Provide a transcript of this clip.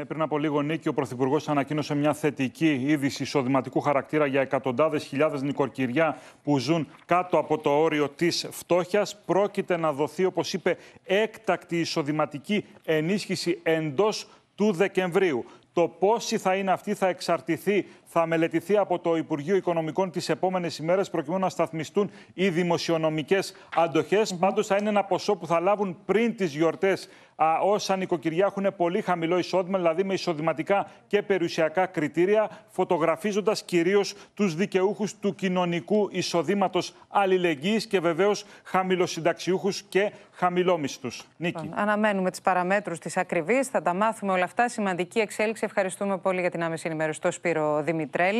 Ε, πριν από λίγο, Νίκη, ο Πρωθυπουργός ανακοίνωσε μια θετική είδηση εισοδηματικού χαρακτήρα για εκατοντάδες χιλιάδες νοικοκυριά που ζουν κάτω από το όριο της φτώχειας. Πρόκειται να δοθεί, όπως είπε, έκτακτη εισοδηματική ενίσχυση εντός του Δεκεμβρίου. Το πόσοι θα είναι αυτοί θα εξαρτηθεί, θα μελετηθεί από το Υπουργείο Οικονομικών τις επόμενες ημέρες προκειμένου να σταθμιστούν οι δημοσιονομικές αντοχές. Πάντως θα είναι ένα ποσό που θα λάβουν πριν τις γιορτές όσα νοικοκυριά έχουν πολύ χαμηλό εισόδημα, δηλαδή με εισοδηματικά και περιουσιακά κριτήρια, φωτογραφίζοντας κυρίως τους δικαιούχους του κοινωνικού εισοδήματος αλληλεγγύης και βεβαίως χαμηλοσυνταξιούχους και χαμηλόμισθους. Νίκη. Αναμένουμε τις παραμέτρους της ακριβής, θα τα μάθουμε όλα αυτά. Σημαντική εξέλιξη ευχαριστούμε πολύ για την άμεση ενημέρωση στο Σπύρο Δημητρέλη.